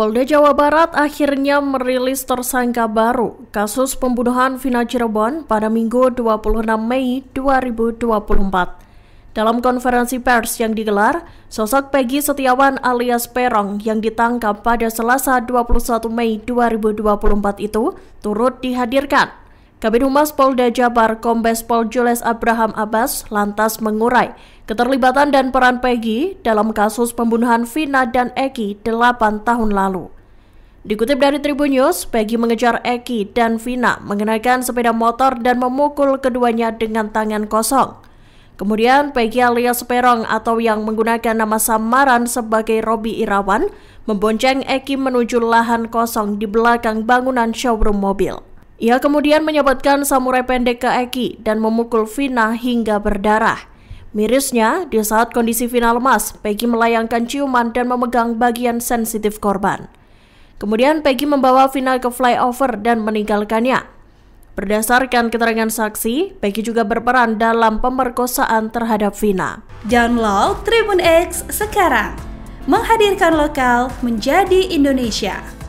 Polda Jawa Barat akhirnya merilis tersangka baru kasus pembunuhan Vina Cirebon pada Minggu 26 Mei 2024. Dalam konferensi pers yang digelar, sosok Peggy Setiawan alias Perong yang ditangkap pada Selasa 21 Mei 2024 itu turut dihadirkan. Kabin Humas Polda Jabar Kombes Pol Jules Abraham Abbas lantas mengurai keterlibatan dan peran Peggy dalam kasus pembunuhan Vina dan Eki 8 tahun lalu. Dikutip dari Tribun News, Peggy mengejar Eki dan Vina mengenakan sepeda motor dan memukul keduanya dengan tangan kosong. Kemudian Peggy alias Perong atau yang menggunakan nama samaran sebagai Robi Irawan membonceng Eki menuju lahan kosong di belakang bangunan showroom mobil. Ia kemudian menyebutkan samurai pendek ke Eki dan memukul Vina hingga berdarah. Mirisnya, di saat kondisi Vina lemas, Peggy melayangkan ciuman dan memegang bagian sensitif korban. Kemudian Peggy membawa Vina ke flyover dan meninggalkannya. Berdasarkan keterangan saksi, Peggy juga berperan dalam pemerkosaan terhadap Vina. Download Tribun X sekarang, menghadirkan lokal menjadi Indonesia.